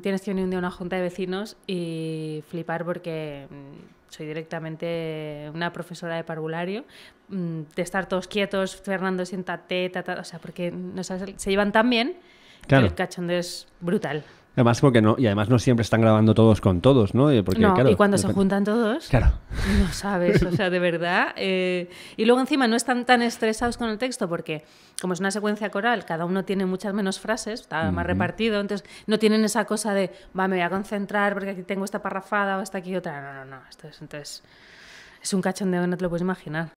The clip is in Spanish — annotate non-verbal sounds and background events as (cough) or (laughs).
Tienes que venir un día a una junta de vecinos y flipar porque mm, soy directamente una profesora de parvulario, mm, de estar todos quietos, Fernando, siéntate, o sea, porque mm, se llevan tan bien que el cachondeo es brutal. Además, porque no, y además no siempre están grabando todos con todos, ¿no? no y cuando se juntan todos, claro. no sabes, o sea, de (laughs) verdad. Eh, y luego encima no están tan estresados con el texto porque, como es una secuencia coral, cada uno tiene muchas menos frases, está más repartido, entonces no tienen esa cosa de, va, me voy a concentrar porque aquí tengo esta parrafada o hasta aquí otra. No, no, no, esto entonces, es un cachondeo, no te lo puedes imaginar.